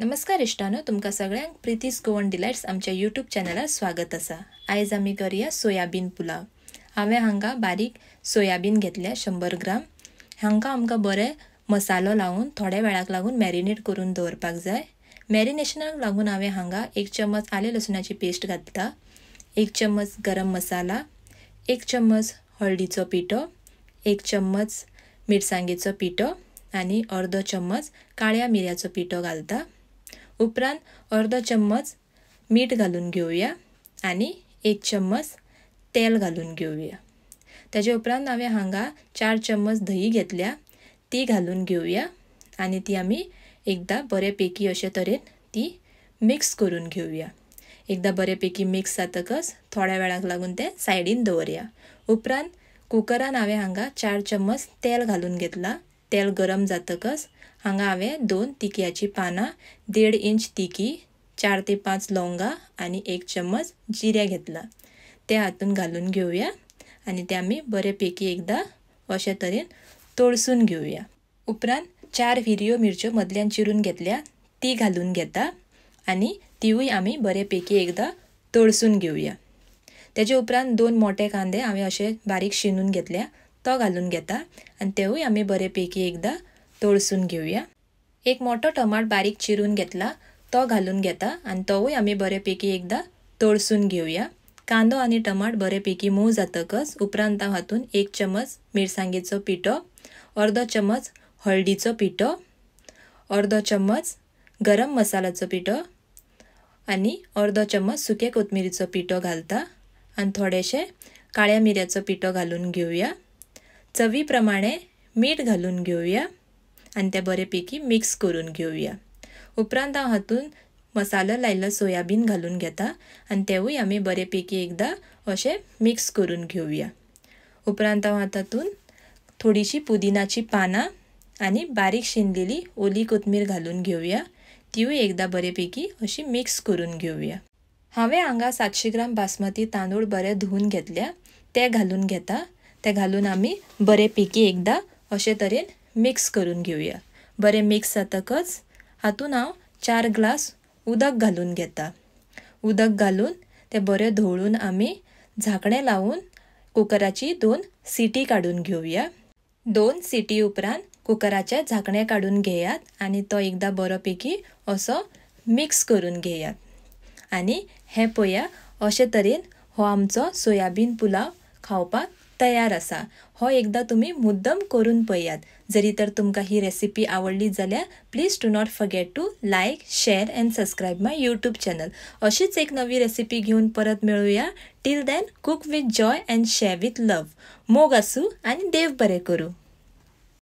नमस्कार इश्टानो तुमकां सगळ्यांक प्रितीस गोवन डिलायट्स आमच्या युट्यूब चॅनलार स्वागत आसा आयज आमी करया सोयाबीन पुलाव हांवें हांगा बारीक सोयाबीन घेतल्या शंबर ग्राम हांकां आमकां बरें मसालो लावून थोड्या वेळाक लागून मॅरिनेट करून दवरपाक जाय मॅरिनेशनाक लागून हांवें हांगा एक चमच आले लसुणाची पेस्ट घातला एक चमच गरम मसाला एक चमच हळदीचो पिठो एक चम्मच मिरसांगेचो पिठो आनी अर्दो चम्मच काळ्या मिऱ्याचो पिठो घालता उपरांत अर्दो चम्मच मीठ घालून घेऊया आणि एक चम्मच तेल घालून घेऊया त्याच्या उपरांत हांवें हांगा चार चम्मच दही घेतल्या ती घालून घेऊया आणि ती आम्ही एकदा बरे पैकी अशे तरेन ती मिक्स करून घेऊया एकदा बरे पैकी मिक्स जातकच थोड्या वेळाक लागून ते सायडीन दवरया उपरांत कुकरान हांवें हांगा चार चम्मच तेल घालून घेतला तेल गरम जातकच हांगा हांवें दोन तिक्याची पानां देड इंच तिकी चार ते पांच लवंगां आनी एक चम्मच जिरें घेतला तें हातून घालून घेवया आनी तें आमी बरे पैकी एकदां अशे तरेन तळसून घेवया उपरांत चार विरयो मिरच्यो मदल्यान चिरून घेतल्या ती घालून घेता आनी तिवूय आमी बरे पैकी एकदां तळसून घेवया तेजे उपरांत दोन मोठे कांदे हांवें अशे बारीक शिनून घेतल्या तो घालून घेता आणि तेवूय आम्ही बरेपैकी एकदा एकदां तळसून घेवया एक मोठा टमाट बारीक चिरून घेतला तो घालून घेता आणि तोवूय आम्ही बरेपैकी एकदा एकदां तळसून घेवया कांदो आणि टमाट बरेपैकी मऊ मोव जातकच उपरांत एक चमच मिरसांगेचो पिठो अर्दो चमच हळदीचो पिठो अर्दो चमच गरम मसाल्याचो पिठो आणि अर्दो चमच सुके कोथमिरीचो पिठो घालता आणि थोडेसे काळ्या मिऱ्याचो पिठो घालून घेऊया चवीप्रमाणे मीठ घालून घेऊया आणि ते बरेपैकी मिक्स करून घेऊया उपरांत हांव हातून मसालो लायिल्लो सोयाबीन घालून घेता आणि तेवूय आम्ही बरे एकदा असे मिक्स करून घेऊया उपरांत हांव तातूंत थोडीशी पुदिनाची पानां आणि बारीक शिनलेली ओली कोथमीर घालून घेऊया तिवूय एकदा बरे अशी मिक्स करून घेऊया हांवें हांगा सातशे ग्राम बासमती तांदूळ बरे धुवून घेतल्या ते घालून घेता ते घालून आम्ही बरे पिकी एकदां अशे तरेन मिक्स करून घेऊया बरे मिक्स जातकच हातून हांव चार ग्लास उदक घालून घेता उदक घालून ते बरे धवळून आम्ही झाकणे लावून कुकराची दोन सिटी काढून घेऊया दोन सिटी उपरांत कुकराचे झाकणे काढून घेयात आणि तो एकदा बरो पैकी असो मिक्स करून घेयात आणि हे पळया अशे तरेन हो आमचो सोयाबीन पुलाव खावपाक तयार असा हो एकदा तुम्ही मुद्दम करून पळयात जरी तर तुमकां ही रेसिपी आवडली जाल्यार please do not forget to like share and subscribe my YouTube channel अशीच एक नवी रेसिपी घेऊन परत मिळूया till then cook with joy and share with love मोग असू आणि देव बरे करू